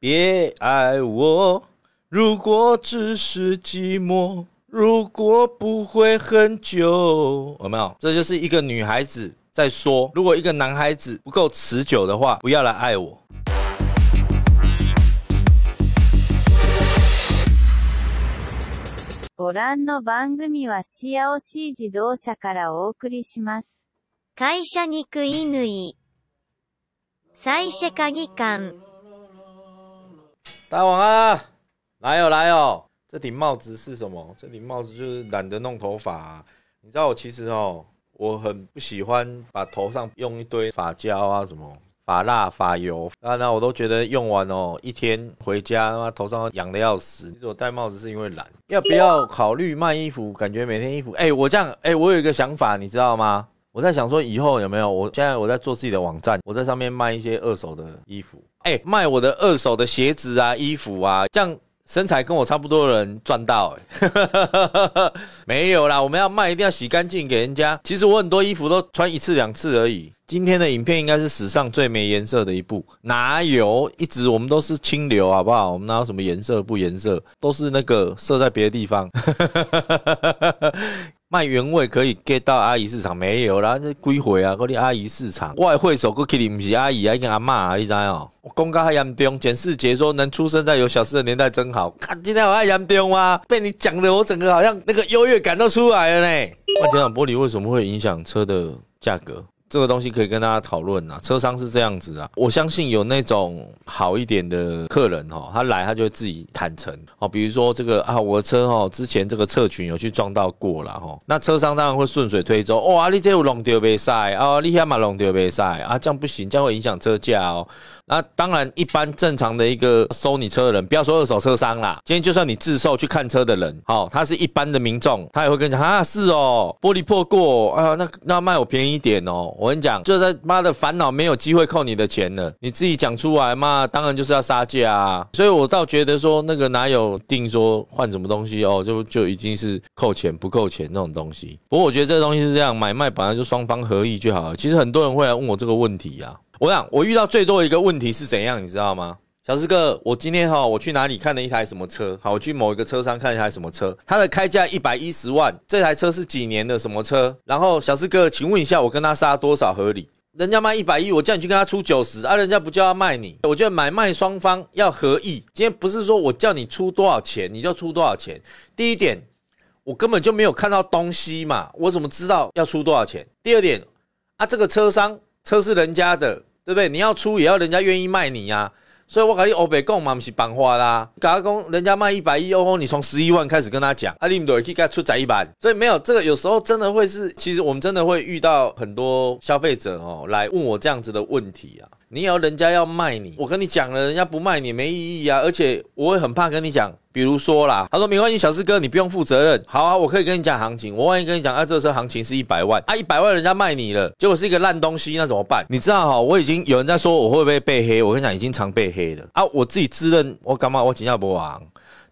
别爱我，如果只是寂寞，如果不会很久，有没有？这就是一个女孩子在说，如果一个男孩子不够持久的话，不要来爱我。ご覧の番組は自動車からお送りします。会社にい。社鍵大王啊，来哦来哦！这顶帽子是什么？这顶帽子就是懒得弄头发。你知道我其实哦，我很不喜欢把头上用一堆发胶啊什么发蜡发油啊，那我都觉得用完哦，一天回家啊头上痒的要死。其实我戴帽子是因为懒，要不要考虑卖衣服？感觉每天衣服哎，我这样哎，我有一个想法，你知道吗？我在想说以后有没有？我现在我在做自己的网站，我在上面卖一些二手的衣服。哎，卖我的二手的鞋子啊、衣服啊，这样身材跟我差不多的人赚到，没有啦。我们要卖，一定要洗干净给人家。其实我很多衣服都穿一次两次而已。今天的影片应该是史上最没颜色的一部，哪有？一直我们都是清流，好不好？我们哪有什么颜色不颜色，都是那个设在别的地方。卖原味可以 get 到阿姨市场没有啦？这归回啊，嗰啲阿姨市场。外汇手个 Kitty 不是阿姨啊，一个阿妈，你知哦？我公告还严重，简世杰说能出生在有小事的年代真好。看今天我还严重吗？被你讲的，我整个好像那个优越感都出来了呢。那前挡玻璃为什么会影响车的价格？这个东西可以跟大家讨论呐，车商是这样子啊，我相信有那种好一点的客人哈，他来他就会自己坦诚哦，比如说这个啊，我的车哈，之前这个侧裙有去撞到过了哈，那车商当然会顺水推舟，哇，你这有弄丢别塞啊，你还蛮弄丢别塞啊，这样不行，这样会影响车价哦。那当然，一般正常的一个收你车的人，不要说二手车商啦，今天就算你自售去看车的人，好，他是一般的民众，他也会跟你讲啊，是哦，玻璃破过啊，那那卖我便宜一点哦。我跟你讲，就在妈的烦恼没有机会扣你的钱了，你自己讲出来嘛，当然就是要杀价啊。所以我倒觉得说，那个哪有定说换什么东西哦，就就已经是扣钱不扣钱那种东西。不过我觉得这个东西是这样，买卖本来就双方合意就好了。其实很多人会来问我这个问题呀。我想我遇到最多的一个问题是怎样，你知道吗？小四哥，我今天哈，我去哪里看了一台什么车？好，我去某一个车商看一台什么车，他的开价一百一十万，这台车是几年的什么车？然后小四哥，请问一下，我跟他杀多少合理？人家卖一百亿，我叫你去跟他出九十啊，人家不就要卖你？我觉得买卖双方要合意。今天不是说我叫你出多少钱，你就出多少钱。第一点，我根本就没有看到东西嘛，我怎么知道要出多少钱？第二点，啊，这个车商车是人家的，对不对？你要出也要人家愿意卖你呀。所以，我跟你欧贝工嘛，不是办法啦。加工人家卖一百亿哦，你从十一万开始跟他讲，阿你唔得去给他出在一百。所以没有这个，有时候真的会是，其实我们真的会遇到很多消费者哦，来问我这样子的问题啊。你要人家要卖你，我跟你讲了，人家不卖你没意义啊。而且我也很怕跟你讲，比如说啦，他说没关系，小四哥你不用负责任。好啊，我可以跟你讲行情。我万一跟你讲，啊，这车行情是一百万，啊，一百万人家卖你了，结果是一个烂东西，那怎么办？你知道哈，我已经有人在说我会不会被黑，我跟你讲，已经常被黑了啊。我自己自认我干嘛我新加不王，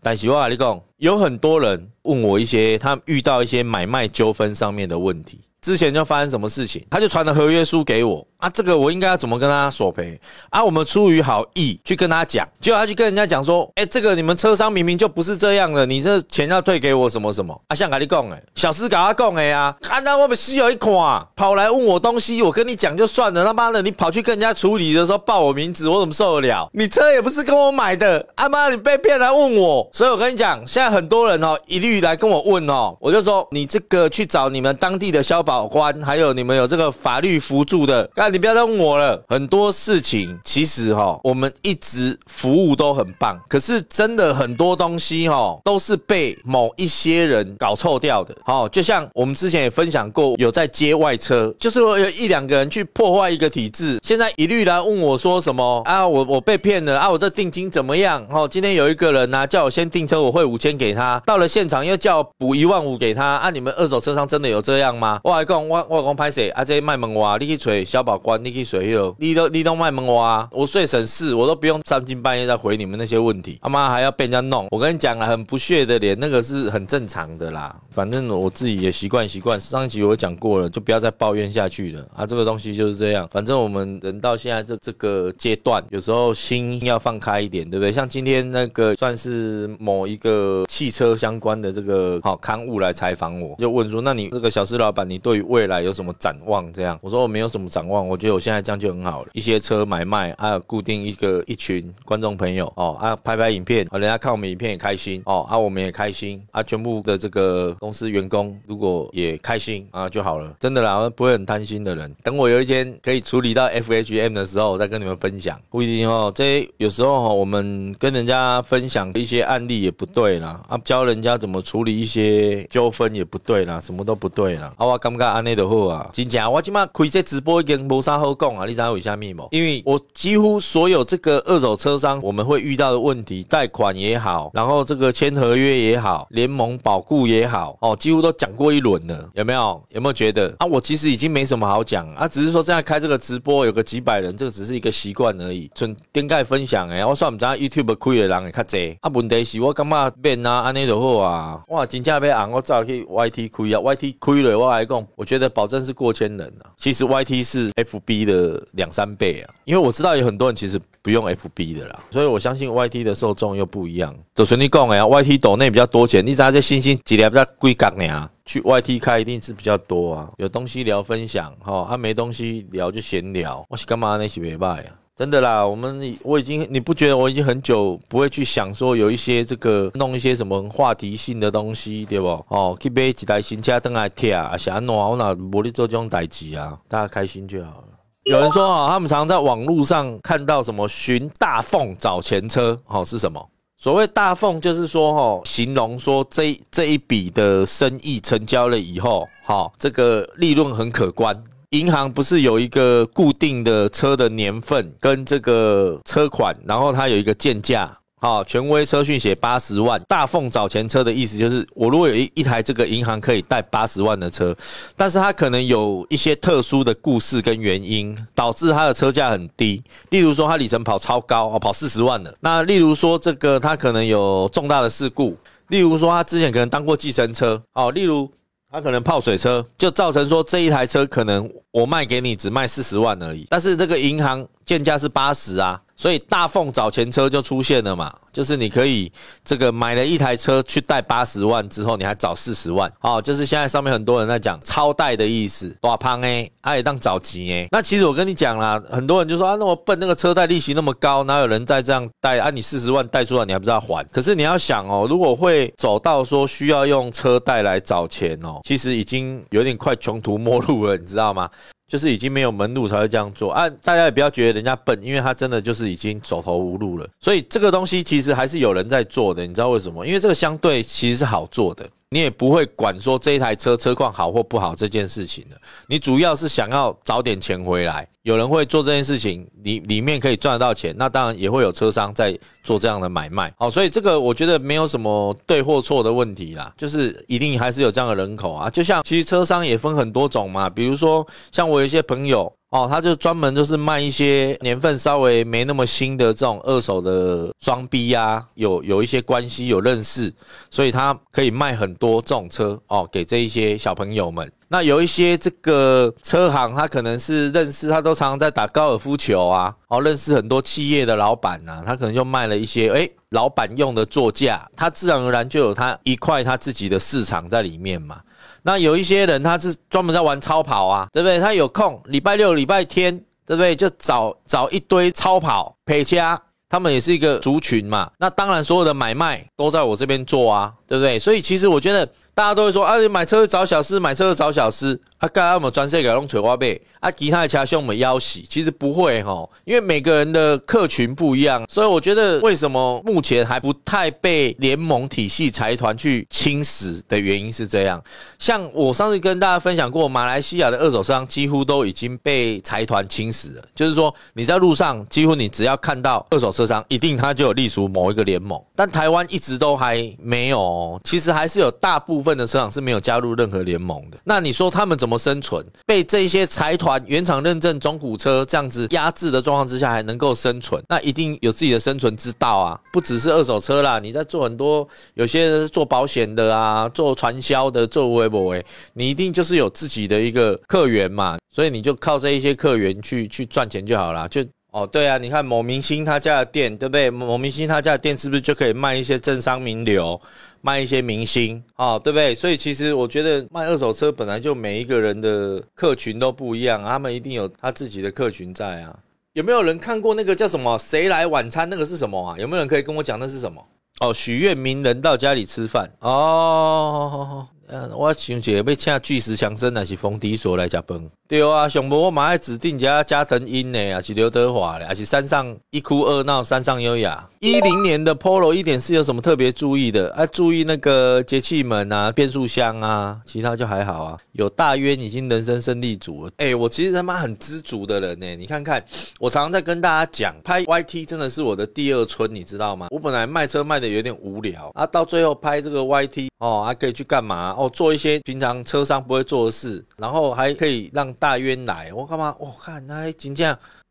但我跟你讲，有很多人问我一些，他遇到一些买卖纠纷上面的问题，之前就发生什么事情，他就传了合约书给我。啊，这个我应该要怎么跟他索赔啊？我们出于好意去跟他讲，就果他去跟人家讲说，哎，这个你们车商明明就不是这样的，你这钱要退给我什么什么？啊，向你讲哎，小事搞他讲哎呀，看到我们西有一款跑来问我东西，我跟你讲就算了，他妈的你跑去跟人家处理的时候报我名字，我怎么受得了？你车也不是跟我买的，阿妈你被骗来问我，所以我跟你讲，现在很多人哦，一律来跟我问哦，我就说你这个去找你们当地的消保官，还有你们有这个法律辅助的。你不要再问我了，很多事情其实哈，我们一直服务都很棒，可是真的很多东西哈，都是被某一些人搞臭掉的。好，就像我们之前也分享过，有在接外车，就是有一两个人去破坏一个体制。现在一律来问我说什么啊？我我被骗了啊？我这定金怎么样？哦，今天有一个人呢，叫我先订车，我汇五千给他，到了现场又叫补一万五给他。啊，你们二手车商真的有这样吗？我还讲我我讲拍谁啊？这卖萌娃、去锤、小宝。你去水友，你都你都卖萌我啊！我睡省事，我都不用三更半夜再回你们那些问题，他妈还要被人家弄。我跟你讲啊，很不屑的脸，那个是很正常的啦。反正我自己也习惯习惯。上一集我讲过了，就不要再抱怨下去了啊！这个东西就是这样。反正我们人到现在这这个阶段，有时候心要放开一点，对不对？像今天那个算是某一个汽车相关的这个好刊物来采访我，就问说：“那你这个小施老板，你对于未来有什么展望？”这样我说我没有什么展望。我觉得我现在这样就很好了，一些车买卖啊，固定一个一群观众朋友哦啊，拍拍影片，啊，人家看我们影片也开心哦啊，我们也开心啊，全部的这个公司员工如果也开心啊就好了，真的啦，我不会很贪心的人。等我有一天可以处理到 FHM 的时候，我再跟你们分享，不一定哦。这有时候哈，我们跟人家分享一些案例也不对啦啊，教人家怎么处理一些纠纷也不对啦，什么都不对啦。啊，我感觉安内的好啊，真正我今码可以在直播跟。谋杀后共啊，你三有以下密谋，因为我几乎所有这个二手车商，我们会遇到的问题，贷款也好，然后这个签合约也好，联盟保固也好，哦，几乎都讲过一轮了，有没有？有没有觉得啊？我其实已经没什么好讲啊，只是说现在开这个直播，有个几百人，这个只是一个习惯而已，纯点盖分享诶。我算不知道 YouTube 损亏的人会较济啊。问题是我感觉变啊，安尼就好啊。哇，真正变啊，我走去 YT 亏啊，YT 亏了我来讲，我觉得保证是过千人啊。其实 YT 是。F B 的两三倍啊，因为我知道有很多人其实不用 F B 的啦，所以我相信 Y T 的受众又不一样。走你讲共呀 y T 斗内比较多钱，你查这星星几条在归港呢？去 Y T 开一定是比较多啊，有东西聊分享哈，他没东西聊就闲聊，我是干嘛那是袂歹啊。真的啦，我们我已经你不觉得我已经很久不会去想说有一些这个弄一些什么话题性的东西，对不？哦去 e e 台几新车登来贴啊，想弄啊，我哪无力做这种代志啊，大家开心就好了。有人说啊，他们常常在网络上看到什么“寻大凤找前车”哦，是什么？所谓大凤就是说哦，形容说这这一笔的生意成交了以后，哦，这个利润很可观。银行不是有一个固定的车的年份跟这个车款，然后它有一个建价。好，权威车讯写八十万，大凤找钱车的意思就是，我如果有一一台这个银行可以贷八十万的车，但是它可能有一些特殊的故事跟原因，导致它的车价很低。例如说它里程跑超高哦，跑四十万了。那例如说这个它可能有重大的事故，例如说它之前可能当过计程车哦，例如。他可能泡水车，就造成说这一台车可能我卖给你只卖四十万而已，但是这个银行建价是八十啊。所以大奉找钱车就出现了嘛，就是你可以这个买了一台车去贷八十万之后，你还找四十万哦，就是现在上面很多人在讲超贷的意思，大胖哎，也当找急哎，那其实我跟你讲啦，很多人就说啊，那么笨，那个车贷利息那么高，哪有人再这样贷啊？你四十万贷出来，你还不知道还。可是你要想哦，如果会走到说需要用车贷来找钱哦，其实已经有点快穷途末路了，你知道吗？就是已经没有门路才会这样做啊！大家也不要觉得人家笨，因为他真的就是已经走投无路了。所以这个东西其实还是有人在做的，你知道为什么？因为这个相对其实是好做的。你也不会管说这一台车车况好或不好这件事情的。你主要是想要找点钱回来。有人会做这件事情，里里面可以赚得到钱，那当然也会有车商在做这样的买卖。好，所以这个我觉得没有什么对或错的问题啦，就是一定还是有这样的人口啊。就像其实车商也分很多种嘛，比如说像我有一些朋友。哦，他就专门就是卖一些年份稍微没那么新的这种二手的装逼呀，有有一些关系有认识，所以他可以卖很多这种车哦，给这一些小朋友们。那有一些这个车行，他可能是认识，他都常常在打高尔夫球啊，哦，认识很多企业的老板呐，他可能就卖了一些哎，老板用的座驾，他自然而然就有他一块他自己的市场在里面嘛。那有一些人他是专门在玩超跑啊，对不对？他有空礼拜六、礼拜天，对不对？就找找一堆超跑陪家，他们也是一个族群嘛。那当然，所有的买卖都在我这边做啊，对不对？所以其实我觉得。大家都会说啊，你买车找小四，买车找小四。啊，干嘛专门专设给弄垂花背？啊，其他的其他兄我们腰洗，其实不会哈，因为每个人的客群不一样。所以我觉得为什么目前还不太被联盟体系财团去侵蚀的原因是这样。像我上次跟大家分享过，马来西亚的二手车商几乎都已经被财团侵蚀了，就是说你在路上几乎你只要看到二手车商，一定他就有隶属某一个联盟。但台湾一直都还没有，其实还是有大部。分的车厂是没有加入任何联盟的，那你说他们怎么生存？被这些财团原厂认证中古车这样子压制的状况之下，还能够生存？那一定有自己的生存之道啊！不只是二手车啦，你在做很多，有些人做保险的啊，做传销的，做微博，你一定就是有自己的一个客源嘛，所以你就靠这一些客源去去赚钱就好了，就。哦，对啊，你看某明星他家的店，对不对？某明星他家的店是不是就可以卖一些政商名流，卖一些明星？哦，对不对？所以其实我觉得卖二手车本来就每一个人的客群都不一样，他们一定有他自己的客群在啊。有没有人看过那个叫什么《谁来晚餐》？那个是什么啊？有没有人可以跟我讲那是什么？哦，许愿名人到家里吃饭哦。嗯，我想者要请巨石强森还是冯迪索来食饭？对啊，上波我上指定家加藤鹰呢，还是刘德华呢，还是山上一哭二闹山上优雅。一零年的 Polo 一点四有什么特别注意的啊？注意那个节气门啊，变速箱啊，其他就还好啊。有大约已经人生胜利组了。哎，我其实他妈很知足的人呢。你看看，我常常在跟大家讲，拍 YT 真的是我的第二春，你知道吗？我本来卖车卖的有点无聊啊，到最后拍这个 YT 哦，还可以去干嘛？哦，做一些平常车商不会做的事，然后还可以让大渊来，我干嘛？我看那已经这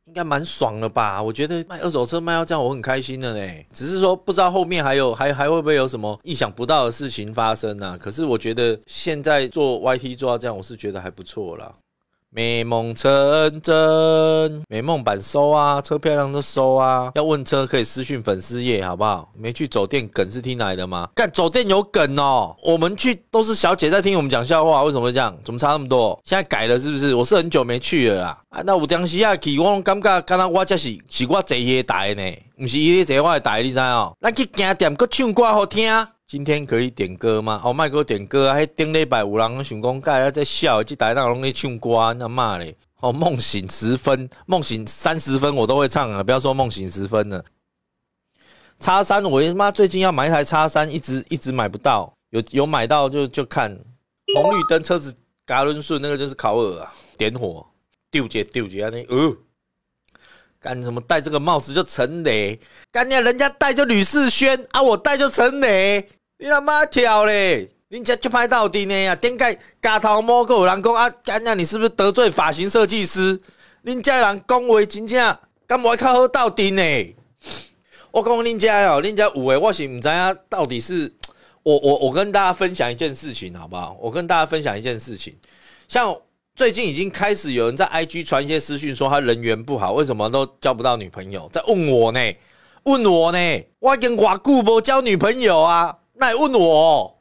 应该蛮爽的吧？我觉得卖二手车卖到这样，我很开心的嘞。只是说不知道后面还有还还会不会有什么意想不到的事情发生呢？可是我觉得现在做 YT 做到这样，我是觉得还不错了。美梦成真，美梦版收啊，车漂亮都收啊。要问车可以私讯粉丝页，好不好？没去走店梗是听来的吗？干走店有梗哦，我们去都是小姐在听我们讲笑话，为什么这样？怎么差那么多？现在改了是不是？我是很久没去了啊。那有当时啊，去实我感觉，可能我这是是我伊的台呢，不是伊坐我的台，你知哦？那去行点搁唱歌好听。今天可以点歌吗？哦，麦哥点歌啊！嘿，顶礼拜五郎想讲，盖啊，在笑，即台那拢咧唱歌，那骂嘞！哦，梦醒十分，梦醒三十分，我都会唱啊！不要说梦醒十分了。叉三，我他妈最近要买一台叉三，一直一直买不到，有有买到就就看红绿灯，车子嘎伦顺，那个就是烤耳啊，点火，丢姐丢姐啊，那哦。干什么戴这个帽子就陈雷？干娘人家戴就吕世轩啊，我戴就陈雷，你他妈挑嘞！人家就拍到底呢呀，点解假头摸个有人讲啊？干娘你是不是得罪发型设计师？恁家人讲维真正，甘会靠好到底呢？我讲恁家哦，恁家五诶，我是唔知啊，到底是我我我跟大家分享一件事情好不好？我跟大家分享一件事情，像。最近已经开始有人在 IG 传一些私讯，说他人缘不好，为什么都交不到女朋友，在问我呢？问我呢？我还跟寡不交女朋友啊？那还问我？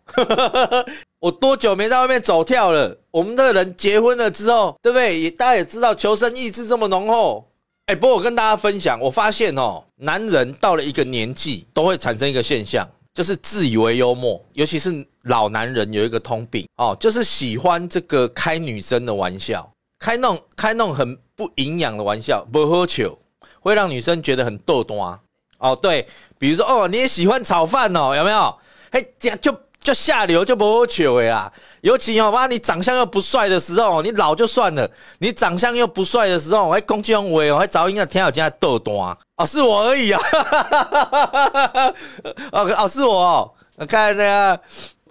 我多久没在外面走跳了？我们的人结婚了之后，对不对？也大家也知道，求生意志这么浓厚。哎，不过我跟大家分享，我发现哦，男人到了一个年纪，都会产生一个现象。就是自以为幽默，尤其是老男人有一个通病哦，就是喜欢这个开女生的玩笑，开种开种很不营养的玩笑，不喝酒会让女生觉得很逗端哦。对，比如说哦，你也喜欢炒饭哦，有没有？嘿，这样就就下流，就不喝酒哎啦。尤其哦，吧，你长相又不帅的时候，你老就算了，你长相又不帅的时候，还攻击我，还找音啊，听有真逗端。哦，是我而已啊！哦哦，是我哦。那看来大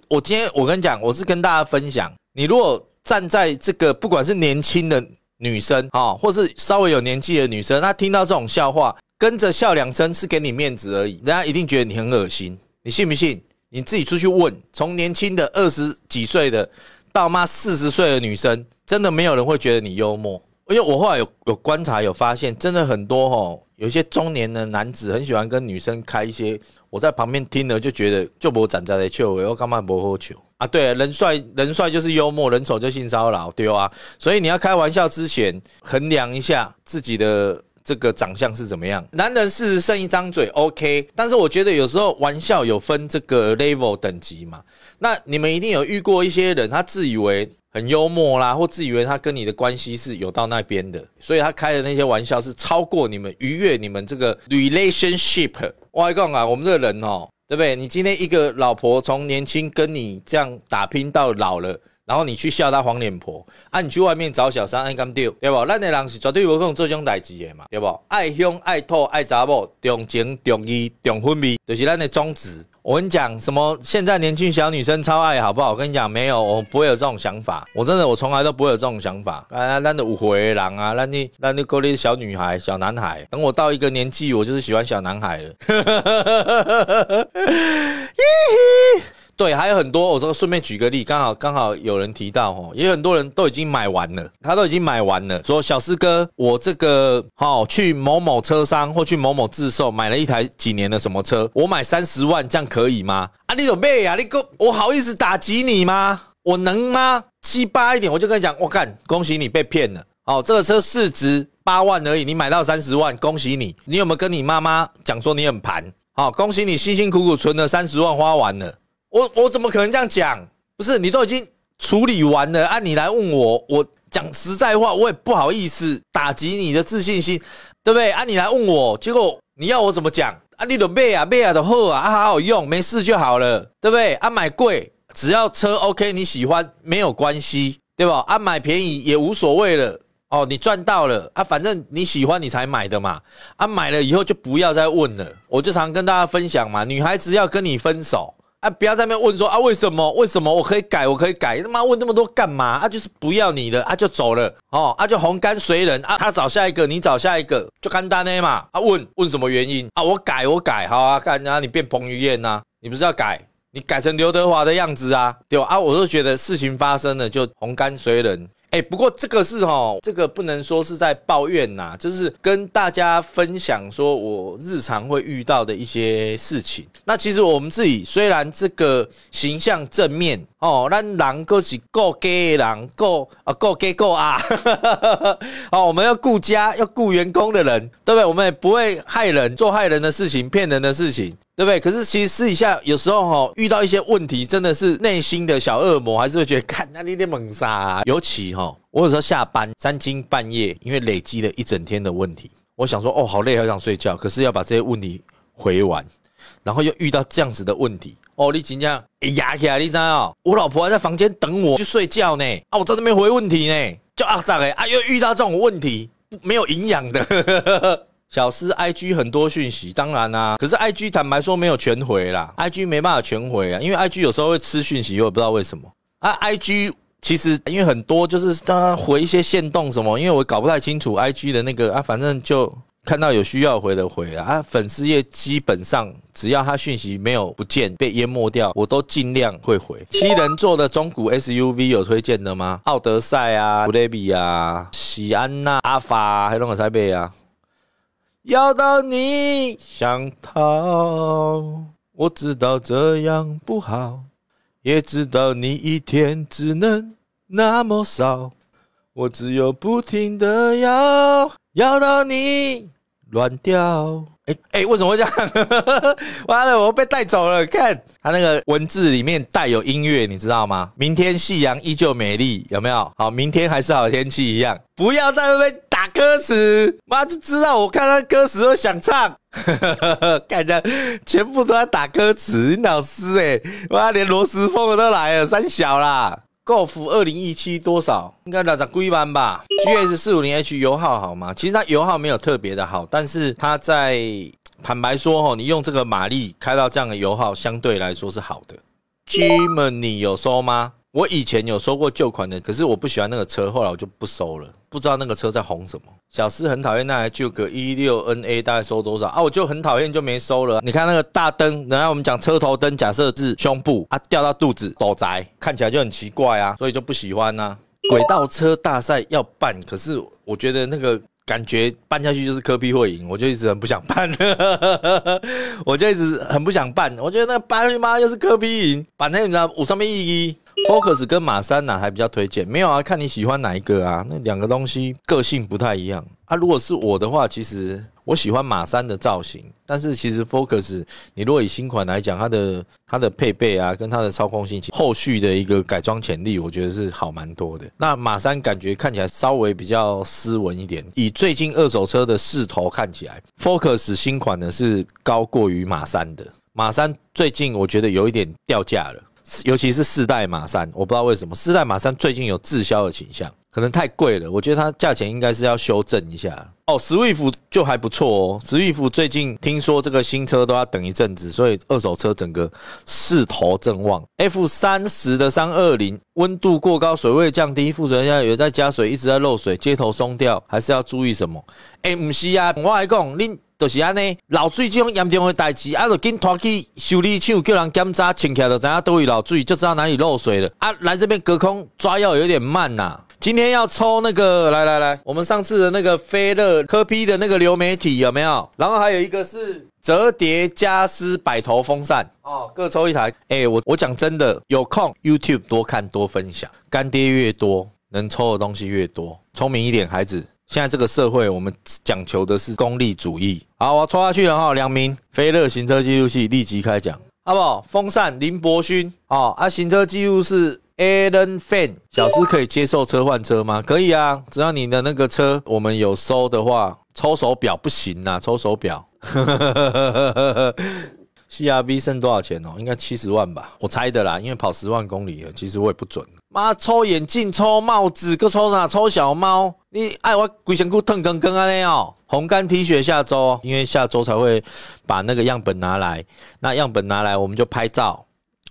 我今天我跟你讲，我是跟大家分享。你如果站在这个，不管是年轻的女生啊，或是稍微有年纪的女生，她听到这种笑话，跟着笑两声是给你面子而已，人家一定觉得你很恶心，你信不信？你自己出去问，从年轻的二十几岁的到妈四十岁的女生，真的没有人会觉得你幽默。因为我后来有有观察有发现，真的很多哦。有一些中年的男子很喜欢跟女生开一些，我在旁边听了就觉得，就我长在的却有又干嘛不喝酒啊？对，人帅人帅就是幽默，人丑就性骚扰，对啊。所以你要开玩笑之前，衡量一下自己的这个长相是怎么样。男人是剩一张嘴，OK。但是我觉得有时候玩笑有分这个 level 等级嘛。那你们一定有遇过一些人，他自以为。很幽默啦，或自以为他跟你的关系是有到那边的，所以他开的那些玩笑是超过你们、逾越你们这个 relationship。我讲啊，我们这个人哦，对不对？你今天一个老婆从年轻跟你这样打拼到老了，然后你去笑她黄脸婆，啊，你去外面找小三，按敢对？对不？咱的人是绝对无可能做这种代志的嘛，对不？爱兄爱土爱查某，重情重义重分味，就是咱的宗旨。我跟你讲，什么现在年轻小女生超爱好不好？我跟你讲，没有，我不会有这种想法。我真的，我从来都不会有这种想法。啊，那的五回为狼啊，那你，那你勾勒的小女孩、小男孩，等我到一个年纪，我就是喜欢小男孩了。对，还有很多。我说顺便举个例，刚好刚好有人提到哦，也有很多人都已经买完了，他都已经买完了，说小师哥，我这个好去某某车商或去某某自售买了一台几年的什么车，我买三十万，这样可以吗？啊，你有咩啊，你哥，我好意思打击你吗？我能吗？七八一点，我就跟你讲，我干，恭喜你被骗了。哦，这个车市值八万而已，你买到三十万，恭喜你。你有没有跟你妈妈讲说你很盘？好，恭喜你辛辛苦苦存了三十万花完了。我我怎么可能这样讲？不是你都已经处理完了啊？你来问我，我讲实在话，我也不好意思打击你的自信心，对不对？啊，你来问我，结果你要我怎么讲？啊，你的妹啊妹啊的货啊，好好用，没事就好了，对不对？啊，买贵只要车 OK，你喜欢没有关系，对吧？啊，买便宜也无所谓了哦，你赚到了啊，反正你喜欢你才买的嘛，啊，买了以后就不要再问了。我就常跟大家分享嘛，女孩子要跟你分手。啊！不要在那问说啊，为什么？为什么？我可以改，我可以改。他妈问那么多干嘛？啊，就是不要你了，啊就走了。哦，啊就红干随人啊，他找下一个，你找下一个，就干单 A 嘛。啊，问问什么原因啊？我改，我改好啊，看然后你变彭于晏呐，你不是要改？你改成刘德华的样子啊，对吧？啊，我都觉得事情发生了就红干随人。哎，不过这个是哈，这个不能说是在抱怨呐，就是跟大家分享说我日常会遇到的一些事情。那其实我们自己虽然这个形象正面。哦，那狼是顾家的狼顾啊顾给顾啊！哦，我们要顾家，要顾员工的人，对不对？我们不会害人，做害人的事情，骗人的事情，对不对？可是其实私底下，有时候哈，遇到一些问题，真的是内心的小恶魔，还是会觉得看那你猛杀啊。尤其哈，我有时候下班三更半夜，因为累积了一整天的问题，我想说哦，好累，好想睡觉，可是要把这些问题回完，然后又遇到这样子的问题。哦，你怎样？哎呀，起来！你怎样？我老婆还在房间等我去睡觉呢。啊，我在那边回问题呢，叫阿咋诶。啊，又遇到这种问题，没有营养的。小司，I G 很多讯息，当然啦。可是 I G 坦白说没有全回啦，I G 没办法全回啊，因为 I G 有时候会吃讯息，我也不知道为什么啊。I G 其实因为很多就是他回一些线动什么，因为我搞不太清楚 I G 的那个啊，反正就。看到有需要回的回啊！粉丝页基本上只要他讯息没有不见被淹没掉，我都尽量会回。七人座的中古 SUV 有推荐的吗？奥德赛啊，布雷比啊，喜安娜、阿法还有那个塞贝啊。要到你想逃，我知道这样不好，也知道你一天只能那么少，我只有不停的要，要到你。乱掉！哎哎，为什么会这样？完了，我被带走了。看他那个文字里面带有音乐，你知道吗？明天夕阳依旧美丽，有没有？好，明天还是好天气一样。不要在那边打歌词，妈就知道。我看他歌词都想唱。看人家全部都在打歌词，你老师哎，妈连罗时丰都来了，三小啦。Golf 二零一七多少？应该来讲，龟版吧。G S 四五零 H 油耗好吗？其实它油耗没有特别的好，但是它在坦白说哦，你用这个马力开到这样的油耗，相对来说是好的。g i m a n y 有收吗？我以前有收过旧款的，可是我不喜欢那个车，后来我就不收了。不知道那个车在红什么。小四很讨厌那台旧 u 一六 NA 大概收多少啊？我就很讨厌，就没收了。你看那个大灯，然后我们讲车头灯，假设是胸部啊，掉到肚子躲宅，看起来就很奇怪啊，所以就不喜欢呐。轨道车大赛要办，可是我觉得那个感觉办下去就是科比会赢，我就一直很不想办。我就一直很不想办，我觉得那个班去嘛又是科比赢，反正你知道五三一一。Focus 跟马三哪还比较推荐？没有啊，看你喜欢哪一个啊。那两个东西个性不太一样啊。如果是我的话，其实我喜欢马三的造型。但是其实 Focus，你如果以新款来讲，它的它的配备啊，跟它的操控性、后续的一个改装潜力，我觉得是好蛮多的。那马三感觉看起来稍微比较斯文一点。以最近二手车的势头看起来，Focus 新款的是高过于马三的。马三最近我觉得有一点掉价了。尤其是四代马三，我不知道为什么四代马三最近有滞销的倾向，可能太贵了。我觉得它价钱应该是要修正一下。哦，i f t 就还不错哦。i f t 最近听说这个新车都要等一阵子，所以二手车整个势头正旺。F 三十的三二零温度过高，水位降低，负责人现在也在加水，一直在漏水，接头松掉，还是要注意什么？哎，唔是啊，我来讲你。就是安尼，漏水这种严重的代志，啊，就紧拖去修理厂叫人检查，清起就知影到底漏水，就知道哪里漏水了。啊，来这边隔空抓药有点慢呐。今天要抽那个，来来来，我们上次的那个飞乐科批的那个流媒体有没有？然后还有一个是折叠加湿摆头风扇，哦，各抽一台。哎，我我讲真的，有空 YouTube 多看多分享，干爹越多，能抽的东西越多。聪明一点，孩子。现在这个社会，我们讲求的是功利主义。好，我抽下去了哈，两名飞乐行车记录器立即开奖。不好？风扇林伯勋哦，啊，行车记录是 Alan Fan。小师可以接受车换车吗？可以啊，只要你的那个车我们有收的话。抽手表不行呐，抽手表。CRV 剩多少钱哦？应该七十万吧，我猜的啦，因为跑十万公里了，其实我也不准。妈抽眼镜，抽帽子，搁抽啥？抽小猫！你爱我鬼神裤，腾根根安尼哦。红干 T 恤下周，因为下周才会把那个样本拿来，那样本拿来我们就拍照。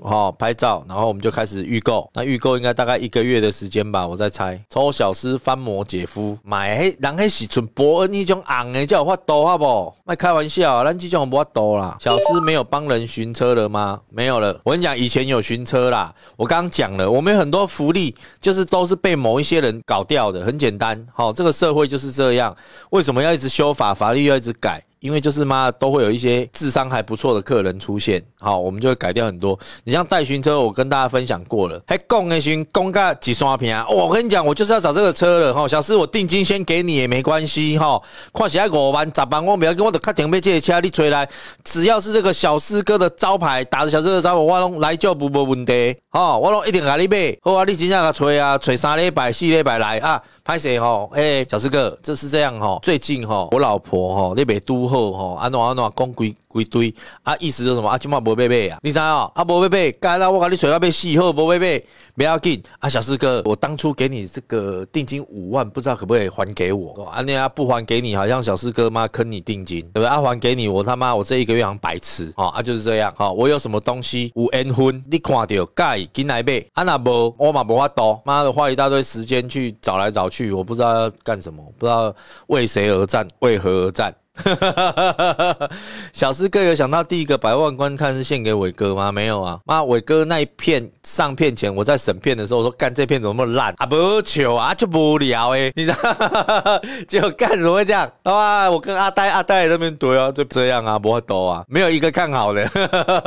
好，拍照，然后我们就开始预购。那预购应该大概一个月的时间吧，我再猜。抽小师翻模姐夫买蓝黑洗伯恩你种昂的，叫我发多好不？卖开玩笑，咱这种不发多啦。小师没有帮人寻车了吗？没有了。我跟你讲，以前有寻车啦。我刚刚讲了，我们很多福利就是都是被某一些人搞掉的。很简单，好，这个社会就是这样。为什么要一直修法？法律要一直改，因为就是妈都会有一些智商还不错的客人出现。好，我们就会改掉很多。你像代巡车，我跟大家分享过了，还公那巡公噶几刷屏啊？我跟你讲，我就是要找这个车了哈。小四，我定金先给你也没关系哈。看起来五万、十万，我不要跟我就确定被借个车，你吹来，只要是这个小四哥的招牌，打着小四哥的招牌，我拢来就不没问题。哦，我拢一定给你买，好啊？你经常来吹啊，吹三礼拜、四礼拜来啊，拍摄哈。哎，小四哥，这是这样哈。最近哈，我老婆哈那边都好哈，安怎安怎讲几几堆啊？意思是什么啊？今嘛不。贝贝啊，第三哦，啊，伯贝贝，该了我把你水要被洗以后，伯贝贝不要紧啊，小四哥，我当初给你这个定金五万，不知道可不可以还给我？啊，那不还给你，好像小四哥妈坑你定金，对不对？啊，还给你，我他妈我这一个月好像白吃哦，啊就是这样哦，我有什么东西有恩分，你看到该进来呗？啊那不，我嘛无法多，妈的花一大堆时间去找来找去，我不知道要干什么，不知道为谁而战，为何而战？哈，小四哥有想到第一个百万观看是献给伟哥吗？没有啊，妈，伟哥那一片上片前，我在审片的时候说，干这片怎么那么烂啊？不求啊，就不聊诶，你知道？就 干怎么会这样？啊，我跟阿呆，阿呆那边怼哦，就这样啊，不会多啊，没有一个看好的。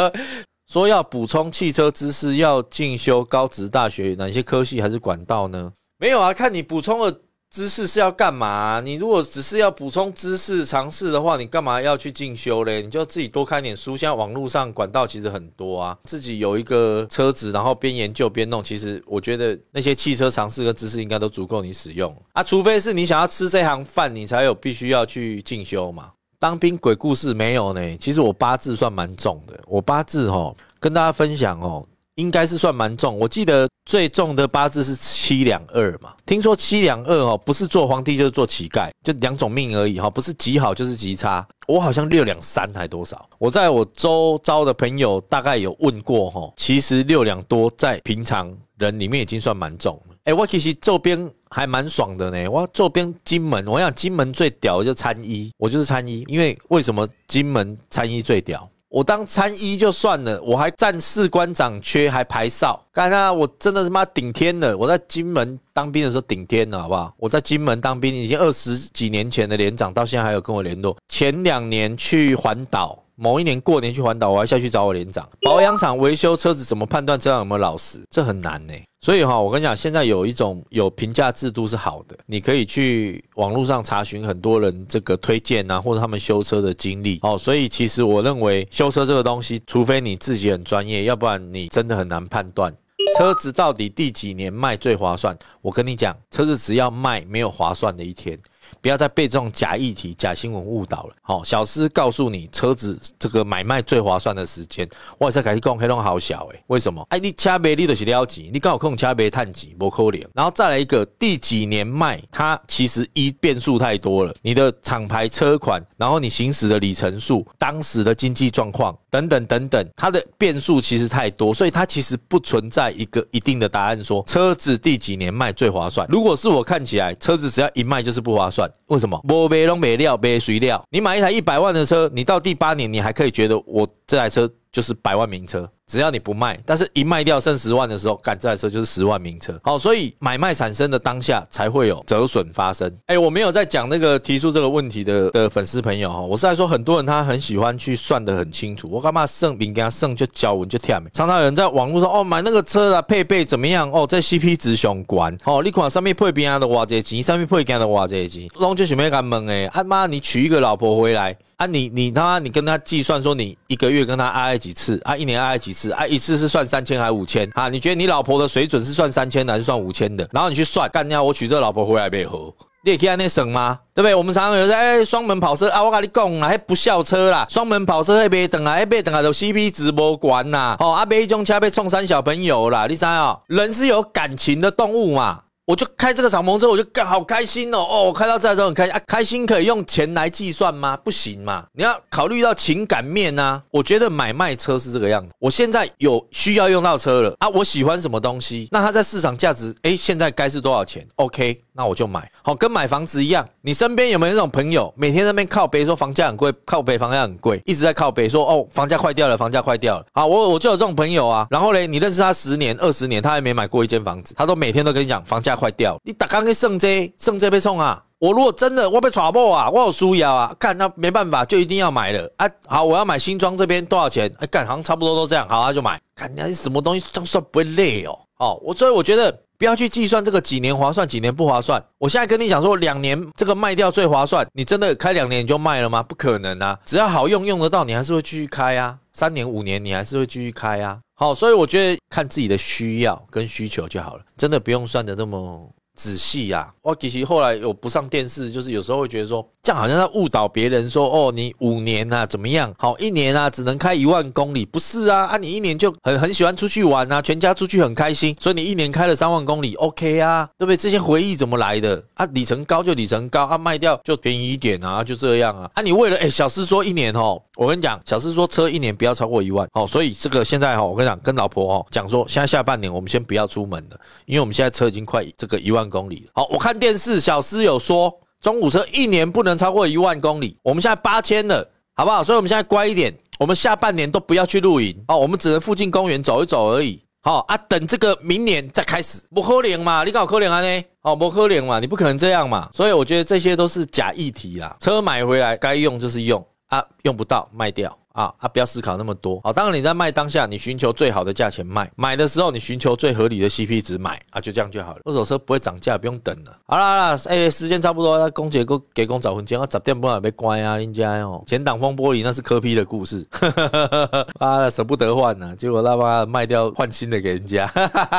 说要补充汽车知识，要进修高职大学，哪些科系还是管道呢？没有啊，看你补充了。知识是要干嘛？你如果只是要补充知识、尝试的话，你干嘛要去进修嘞？你就自己多看点书。现在网络上管道其实很多啊，自己有一个车子，然后边研究边弄。其实我觉得那些汽车尝试跟知识应该都足够你使用啊，除非是你想要吃这行饭，你才有必须要去进修嘛。当兵鬼故事没有呢。其实我八字算蛮重的，我八字哈跟大家分享哦。应该是算蛮重，我记得最重的八字是七两二嘛。听说七两二哦，不是做皇帝就是做乞丐，就两种命而已哈，不是极好就是极差。我好像六两三还多少，我在我周遭的朋友大概有问过哈。其实六两多在平常人里面已经算蛮重了。哎，我其实这边还蛮爽的呢，我这边金门，我想金门最屌就参一，我就是参一，因为为什么金门参一最屌？我当参一就算了，我还站士官长缺，还排哨，干啥？我真的他妈顶天了！我在金门当兵的时候顶天了，好不好？我在金门当兵已经二十几年前的连长，到现在还有跟我联络。前两年去环岛。某一年过年去环岛，我还下去找我连长。保养厂维修车子，怎么判断车辆有没有老实？这很难呢。所以哈，我跟你讲，现在有一种有评价制度是好的，你可以去网络上查询很多人这个推荐啊，或者他们修车的经历。哦，所以其实我认为修车这个东西，除非你自己很专业，要不然你真的很难判断车子到底第几年卖最划算。我跟你讲，车子只要卖，没有划算的一天。不要再被这种假议题、假新闻误导了。好，小师告诉你，车子这个买卖最划算的时间。外在改讲黑龙好小哎，为什么？哎，你掐别，你都是撩钱，你刚好控制掐别碳钱，不扣脸。然后再来一个，第几年卖它其实一变数太多了。你的厂牌车款，然后你行驶的里程数，当时的经济状况等等等等，它的变数其实太多，所以它其实不存在一个一定的答案，说车子第几年卖最划算。如果是我看起来，车子只要一卖就是不划算。算为什么？没备没料，没谁料。你买一台一百万的车，你到第八年，你还可以觉得我这台车。就是百万名车，只要你不卖，但是一卖掉剩十万的时候，赶这台车就是十万名车。好，所以买卖产生的当下才会有折损发生。哎，我没有在讲那个提出这个问题的的粉丝朋友哈，我是在说很多人他很喜欢去算的很清楚。我干嘛剩饼干剩就交，你就跳没？常常有人在网络说哦，买那个车啊，配备怎么样？哦，在 CP 值上管哦，你看上面配破边的挖这些钱，上面破边的挖这些钱，拢就是没敢问诶。他妈，你娶一个老婆回来。啊，你你他妈，你跟他计算说，你一个月跟他爱爱几次，啊，一年爱爱几次，啊，一次是算三千还是五千啊？你觉得你老婆的水准是算三千的还是算五千的？然后你去算，干掉我娶这老婆回来，被何？你也可以在那省吗？对不对？我们常常有在双门跑车啊，我跟你讲啊，还不校车啦，双门跑车还被等啊，还被等啊，都 CP 直播关呐，哦，啊，被一种车被撞三小朋友啦，你知啊？人是有感情的动物嘛。我就开这个敞篷车，我就干好开心哦！哦，我开到这的时候很开心啊！开心可以用钱来计算吗？不行嘛！你要考虑到情感面呐。我觉得买卖车是这个样子。我现在有需要用到车了啊！我喜欢什么东西，那它在市场价值，诶，现在该是多少钱？OK。那我就买，好跟买房子一样。你身边有没有那种朋友，每天那边靠北，说房价很贵，靠北房价很贵，一直在靠北说，哦，房价快掉了，房价快掉了。啊，我我就有这种朋友啊。然后嘞，你认识他十年、二十年，他还没买过一间房子，他都每天都跟你讲房价快掉了。你打刚一剩这剩这被冲啊，我如果真的我被抓爆啊，我有输呀啊。看那没办法，就一定要买了啊。好，我要买新装这边多少钱？哎，干好像差不多都这样。好他就买。看人家什么东西，总算不会累哦。哦，我所以我觉得。不要去计算这个几年划算，几年不划算。我现在跟你讲说，两年这个卖掉最划算。你真的开两年你就卖了吗？不可能啊！只要好用，用得到，你还是会继续开啊。三年、五年，你还是会继续开啊。好，所以我觉得看自己的需要跟需求就好了，真的不用算的那么仔细呀。我其实后来有不上电视，就是有时候会觉得说。这样好像在误导别人说哦，你五年呐怎么样？好，一年啊只能开一万公里，不是啊啊，你一年就很很喜欢出去玩啊，全家出去很开心，所以你一年开了三万公里，OK 啊，对不对？这些回忆怎么来的啊？里程高就里程高，啊卖掉就便宜一点啊，就这样啊。啊，你为了哎，小师说一年哦，我跟你讲，小师说车一年不要超过一万哦。所以这个现在哈，我跟你讲，跟老婆哦讲说，现在下半年我们先不要出门了，因为我们现在车已经快这个一万公里了。好，我看电视，小师有说。中古车一年不能超过一万公里，我们现在八千了，好不好？所以我们现在乖一点，我们下半年都不要去露营哦，我们只能附近公园走一走而已。好啊，等这个明年再开始。不可联嘛，你搞可联啊呢？哦，不可联嘛，你不可能这样嘛。所以我觉得这些都是假议题啦。车买回来该用就是用啊，用不到卖掉。啊，啊，不要思考那么多。好，当然你在卖当下，你寻求最好的价钱卖；买的时候，你寻求最合理的 CP 值买。啊，就这样就好了。二手车不会涨价，不用等了。好啦，好哎，时间差不多，公姐给给工找文件，十点半波，被关啊，人家哦，前挡风玻璃那是磕皮的故事，啊，舍不得换呢，结果他妈卖掉换新的给人家，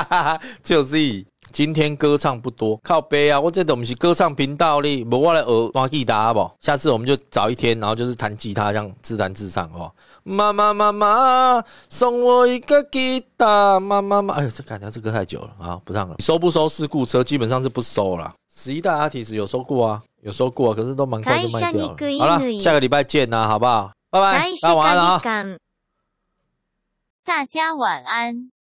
就是。今天歌唱不多，靠背啊！我这都不是歌唱频道哩，不我来学玛吉他不？下次我们就找一天，然后就是弹吉他，这样自弹自唱哦。妈妈妈妈，送我一个吉他，妈妈妈，哎呦，这感觉这歌太久了啊，不唱了。收不收事故车，基本上是不收了。十一代 a r t 有收过啊，有收过，啊，可是都蛮快就卖掉了。好了，下个礼拜见呐，好不好？拜拜，大家晚安啊！大家晚安。